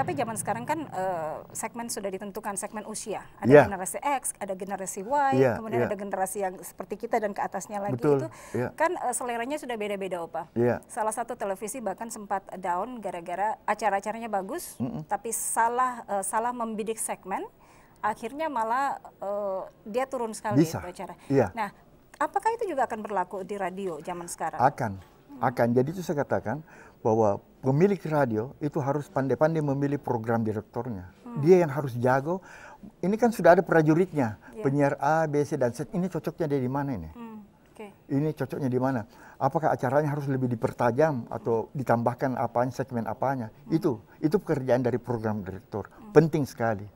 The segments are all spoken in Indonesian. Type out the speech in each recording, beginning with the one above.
Tapi zaman sekarang kan uh, segmen sudah ditentukan segmen usia. Ada yeah. generasi X, ada generasi Y, yeah, kemudian yeah. ada generasi yang seperti kita dan ke atasnya lagi Betul. itu yeah. kan uh, seleranya sudah beda-beda, Opa. Yeah. Salah satu televisi bahkan sempat down gara-gara acara-acaranya bagus, mm -mm. tapi salah uh, salah membidik segmen, akhirnya malah uh, dia turun sekali Bisa. itu acara. Yeah. Nah, apakah itu juga akan berlaku di radio zaman sekarang? Akan. Hmm. Akan. Jadi itu saya katakan bahwa pemilik radio itu harus pandai-pandai memilih program direktornya. Hmm. Dia yang harus jago. Ini kan sudah ada prajuritnya, yeah. penyiar A, B, C dan Z. Ini cocoknya dia di mana ini? Hmm. Okay. Ini cocoknya di mana? Apakah acaranya harus lebih dipertajam atau ditambahkan apanya segmen apanya? Hmm. Itu itu pekerjaan dari program direktur. Hmm. Penting sekali.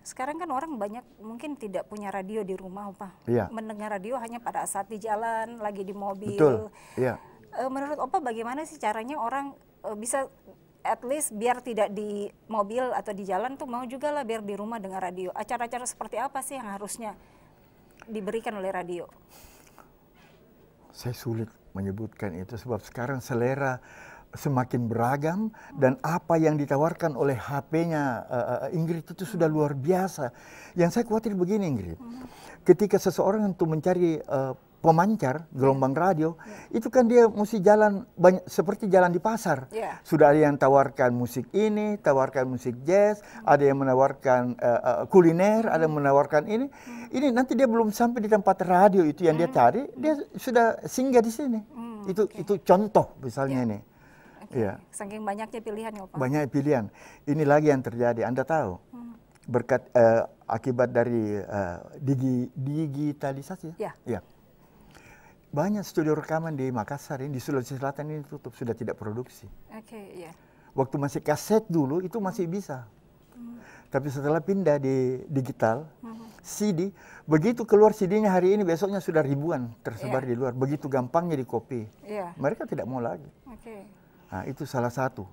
Sekarang kan orang banyak mungkin tidak punya radio di rumah, Pak. Iya. Mendengar radio hanya pada saat di jalan, lagi di mobil. Betul. Iya Eh, menurut Opa bagaimana sih caranya orang eh, bisa at least biar tidak di mobil atau di jalan tuh mau juga lah biar di rumah dengar radio. Acara-acara seperti apa sih yang harusnya diberikan oleh radio? Saya sulit menyebutkan itu sebab sekarang selera semakin beragam dan apa yang ditawarkan oleh HP-nya uh, eh, Ingrid itu sudah luar biasa. Yang saya khawatir begini Ingrid, hmm. ketika seseorang untuk mencari uh, pemancar gelombang radio hmm. itu kan dia mesti jalan banyak seperti jalan di pasar yeah. sudah ada yang tawarkan musik ini tawarkan musik jazz hmm. ada yang menawarkan uh, uh, kuliner hmm. ada yang menawarkan ini hmm. ini nanti dia belum sampai di tempat radio itu yang hmm. dia cari dia sudah singgah di sini hmm, itu okay. itu contoh misalnya yeah. ini okay. yeah. saking banyaknya pilihan ya Pak banyak pilihan ini lagi yang terjadi anda tahu hmm. berkat uh, akibat dari uh, digi digitalisasi ya yeah. Yeah banyak studio rekaman di Makassar ini di Sulawesi Selatan ini tutup sudah tidak produksi. Oke, okay, iya. Yeah. Waktu masih kaset dulu itu masih bisa. Tapi setelah pindah di digital, CD, begitu keluar CD-nya hari ini besoknya sudah ribuan tersebar yeah. di luar. Begitu gampangnya di copy. Yeah. Mereka tidak mau lagi. Okay. Nah, itu salah satu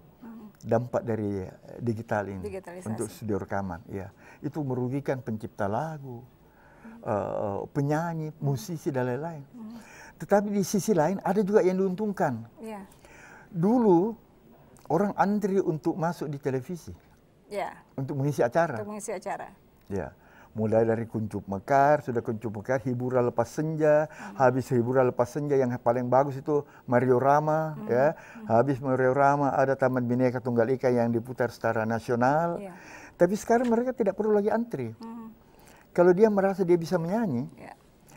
dampak dari eh, digital ini untuk studio rekaman ya itu merugikan pencipta lagu hmm. uh, penyanyi musisi dan lain-lain hmm. Tetapi di sisi lain ada juga yang diuntungkan. Yeah. Dulu orang antri untuk masuk di televisi. Yeah. Untuk mengisi acara. Untuk mengisi acara. Yeah mulai dari kuncup mekar sudah kuncup mekar hiburan lepas senja hmm. habis hiburan lepas senja yang paling bagus itu Mario Rama hmm. ya habis Mario Rama ada Taman Bineka Tunggal Ika yang diputar secara nasional yeah. tapi sekarang mereka tidak perlu lagi antri hmm. kalau dia merasa dia bisa menyanyi yeah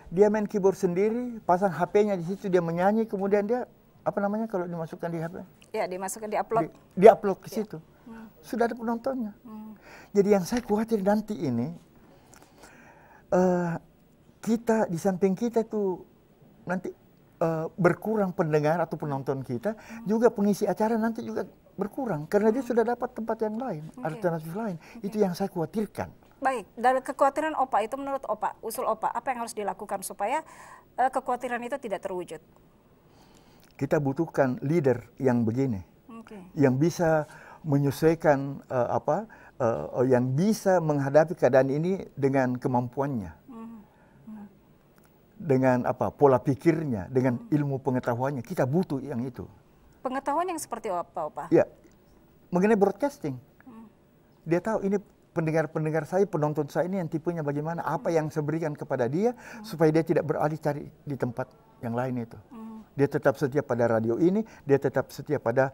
dia main keyboard sendiri, pasang HP-nya di situ dia menyanyi, kemudian dia apa namanya kalau dimasukkan di HP? Ya, dimasukkan di upload. Di, di upload ke ya. situ. Hmm. Sudah ada penontonnya. Hmm. Jadi yang saya khawatir nanti ini uh, kita di samping kita itu nanti uh, berkurang pendengar atau penonton kita, hmm. juga pengisi acara nanti juga berkurang karena dia hmm. sudah dapat tempat yang lain, okay. alternatif lain. Okay. Itu yang saya khawatirkan. Baik, dari kekhawatiran OPA itu menurut OPA, usul OPA, apa yang harus dilakukan supaya uh, kekhawatiran itu tidak terwujud? Kita butuhkan leader yang begini, okay. yang bisa menyesuaikan uh, apa, uh, yang bisa menghadapi keadaan ini dengan kemampuannya, mm. hmm dengan apa pola pikirnya, dengan mm. ilmu pengetahuannya. Kita butuh yang itu. Pengetahuan yang seperti apa, opa Ya, mengenai broadcasting, hmm. dia tahu ini pendengar-pendengar saya, penonton saya ini yang tipenya bagaimana, apa yang saya berikan kepada dia hmm. supaya dia tidak beralih cari di tempat yang lain itu. Hmm. Dia tetap setia pada radio ini, dia tetap setia pada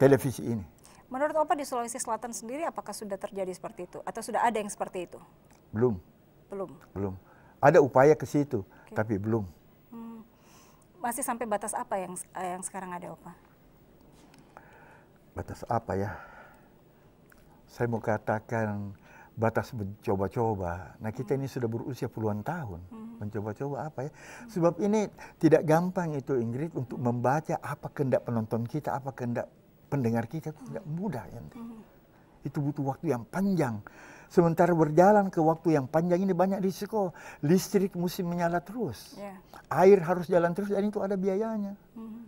televisi ini. Menurut Opa di Sulawesi Selatan sendiri apakah sudah terjadi seperti itu atau sudah ada yang seperti itu? Belum. Belum. Belum. Ada upaya ke situ, okay. tapi belum. Hmm. Masih sampai batas apa yang eh, yang sekarang ada, Opa? Batas apa ya? Saya mau katakan batas mencoba-coba. Nah kita ini sudah berusia puluhan tahun hmm. mencoba-coba apa ya. Sebab ini tidak gampang itu Ingrid untuk membaca apa kehendak penonton kita, apa kehendak pendengar kita itu tidak mudah ya. Hmm. Itu butuh waktu yang panjang. Sementara berjalan ke waktu yang panjang ini banyak risiko. Listrik musim menyala terus. Yeah. Air harus jalan terus dan itu ada biayanya. Hmm.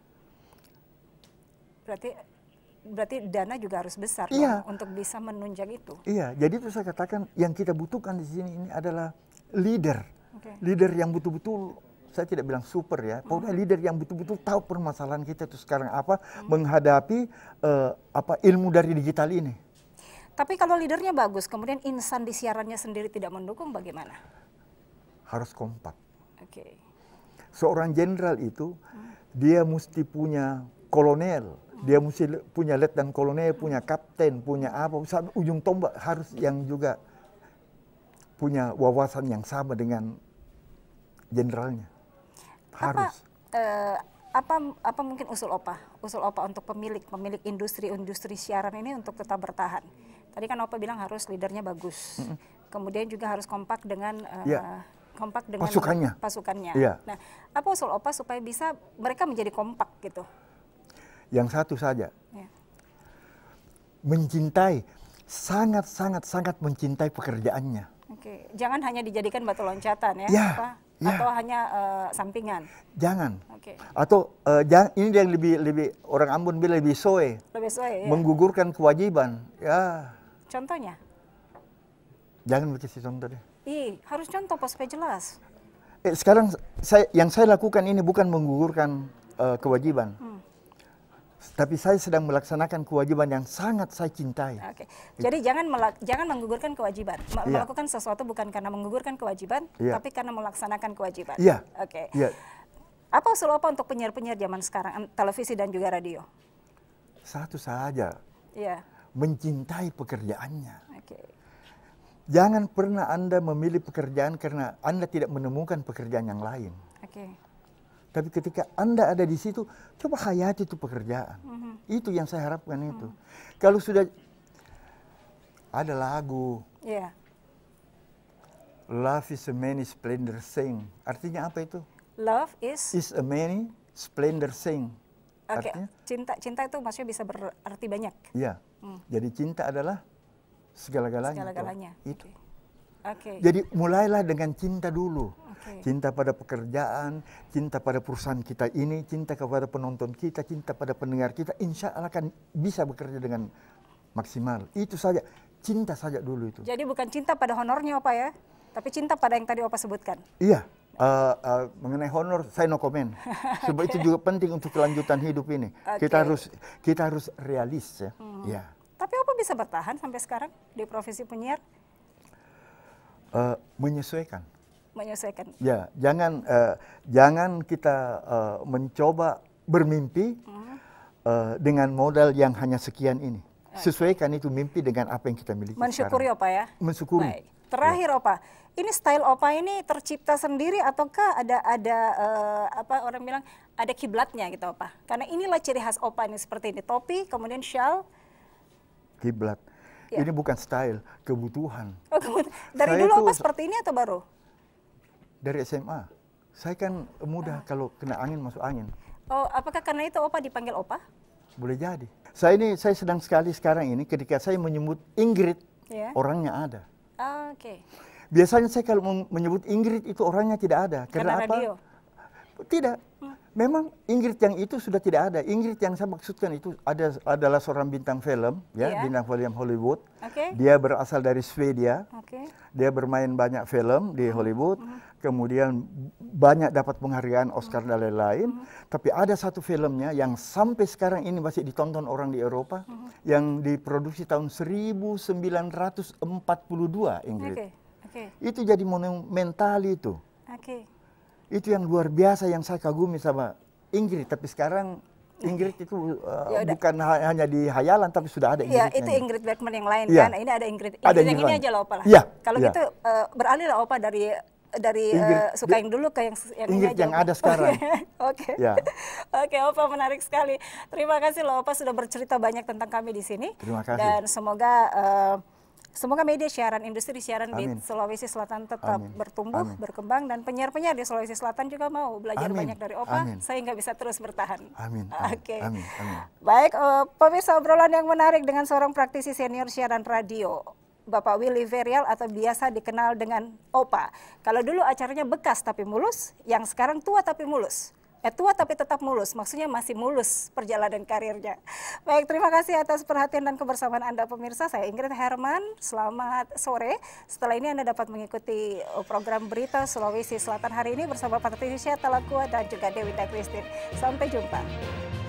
Berarti berarti dana juga harus besar iya. Kan, untuk bisa menunjang itu. Iya, jadi itu saya katakan yang kita butuhkan di sini ini adalah leader. Okay. Leader yang betul-betul saya tidak bilang super ya, mm. pokoknya leader yang betul-betul tahu permasalahan kita itu sekarang apa mm. menghadapi uh, apa ilmu dari digital ini. Tapi kalau leadernya bagus, kemudian insan di siarannya sendiri tidak mendukung bagaimana? Harus kompak. Oke. Okay. Seorang jenderal itu hmm. dia mesti punya kolonel, dia mesti punya dan kolonel, punya kapten, punya apa, ujung tombak harus yang juga punya wawasan yang sama dengan jenderalnya. Harus. Apa, uh, eh, apa apa mungkin usul opa, usul opa untuk pemilik pemilik industri-industri siaran ini untuk tetap bertahan. Tadi kan opa bilang harus leadernya bagus, mm -hmm. kemudian juga harus kompak dengan uh, eh, yeah kompak dengan pasukannya. pasukannya. Iya. Nah, apa usul opa supaya bisa mereka menjadi kompak gitu? yang satu saja. Ya. Mencintai, sangat-sangat-sangat mencintai pekerjaannya. Oke, jangan hanya dijadikan batu loncatan ya, ya apa? Ya. atau hanya uh, sampingan. Jangan. Oke. Atau uh, jangan, ini yang lebih lebih orang Ambon bilang lebih soe. Lebih soe. Ya. Menggugurkan kewajiban, ya. Contohnya? Jangan begitu contoh deh. Ih, harus contoh pas supaya jelas. Eh, sekarang saya yang saya lakukan ini bukan menggugurkan uh, kewajiban tapi saya sedang melaksanakan kewajiban yang sangat saya cintai. Oke. Okay. Jadi jangan jangan menggugurkan kewajiban. M yeah. Melakukan sesuatu bukan karena menggugurkan kewajiban, yeah. tapi karena melaksanakan kewajiban. Iya. Yeah. Oke. Okay. Iya. Yeah. Apa usul apa untuk penyiar-penyiar zaman sekarang televisi dan juga radio? Satu saja. Iya. Yeah. Mencintai pekerjaannya. Oke. Okay. Jangan pernah Anda memilih pekerjaan karena Anda tidak menemukan pekerjaan yang lain. Oke. Okay. Tapi ketika Anda ada di situ, coba hayati itu pekerjaan. Mm -hmm. Itu yang saya harapkan mm -hmm. itu. Kalau sudah ada lagu. Yeah. Love is a many splendor thing. Artinya apa itu? Love is is a many splendor thing. okay. Artinya, cinta cinta itu maksudnya bisa berarti banyak. Iya. Mm. Jadi cinta adalah segala-galanya. Segala-galanya. Itu. Oke. Okay. Okay. Jadi mulailah dengan cinta dulu okay. cinta pada pekerjaan, cinta pada perusahaan kita ini, cinta kepada penonton kita, cinta pada pendengar kita, insya Allah akan bisa bekerja dengan maksimal. Itu saja, cinta saja dulu itu. Jadi bukan cinta pada honornya Opa ya, tapi cinta pada yang tadi Opa sebutkan? Iya, uh, uh, mengenai honor saya no comment. Sebab okay. itu juga penting untuk kelanjutan hidup ini. Okay. Kita harus kita harus realis ya. Hmm. ya. Tapi apa bisa bertahan sampai sekarang di profesi penyiar? Uh, menyesuaikan menyesuaikan. Ya, jangan uh, jangan kita uh, mencoba bermimpi hmm. uh, dengan modal yang hanya sekian ini. Baik. Sesuaikan itu mimpi dengan apa yang kita miliki. Mensyukuri sekarang. opa ya. Mensyukuri. Baik. Terakhir ya. opa, ini style opa ini tercipta sendiri ataukah ada ada uh, apa orang bilang ada kiblatnya gitu opa? Karena inilah ciri khas opa ini seperti ini topi, kemudian shawl. Kiblat. Ya. Ini bukan style, kebutuhan. Oh, kebutuhan. Dari Saya dulu itu, opa seperti ini atau baru? dari SMA. Saya kan mudah ah. kalau kena angin masuk angin. Oh, apakah karena itu Opa dipanggil Opa? Boleh jadi. Saya ini saya sedang sekali sekarang ini ketika saya menyebut Ingrid, yeah. orangnya ada. Oke. Okay. Biasanya saya kalau menyebut Ingrid itu orangnya tidak ada. Karena, karena apa? Radio. Tidak. Hmm. Memang Ingrid yang itu sudah tidak ada. Ingrid yang saya maksudkan itu ada adalah seorang bintang film ya, yeah. bintang film Hollywood. Okay. Dia berasal dari Swedia. Okay. Dia bermain banyak film di hmm. Hollywood. Hmm kemudian banyak dapat penghargaan Oscar dan lain-lain. Mm -hmm. Tapi ada satu filmnya yang sampai sekarang ini masih ditonton orang di Eropa, mm -hmm. yang diproduksi tahun 1942 Inggris. Okay. Okay. Itu jadi monumental itu. Okay. Itu yang luar biasa yang saya kagumi sama Inggris. Tapi sekarang iya. Inggris itu uh, ya bukan ha hanya di hayalan tapi sudah ada iya, Inggris. Ya, itu Inggris Bergman yang lain ya. kan. Ini ada Inggris. ada yang, yang ini aja lah Opa lah. Ya. Kalau ya. gitu uh, beralih lah Opa dari dari eh, Inggris, uh, suka yang dulu ke yang yang, Inggris yang ada sekarang. Oke. Oke, ya. Oke, Opa menarik sekali. Terima kasih loh Opa sudah bercerita banyak tentang kami di sini. Terima kasih. Dan semoga uh, Semoga media siaran, industri siaran Amin. di Sulawesi Selatan tetap Amin. bertumbuh, Amin. berkembang, dan penyiar-penyiar di Sulawesi Selatan juga mau belajar Amin. banyak dari Opa, Amin. sehingga bisa terus bertahan. Amin. Oke. Baik, uh, pemirsa obrolan yang menarik dengan seorang praktisi senior siaran radio, Bapak Willy Verial atau biasa dikenal dengan Opa. Kalau dulu acaranya bekas tapi mulus, yang sekarang tua tapi mulus. Eh, tua tapi tetap mulus, maksudnya masih mulus perjalanan karirnya. Baik, terima kasih atas perhatian dan kebersamaan Anda pemirsa. Saya Ingrid Herman, selamat sore. Setelah ini Anda dapat mengikuti oh, program berita Sulawesi Selatan hari ini bersama Patricia Talakua dan juga Dewi Kristin. Sampai jumpa.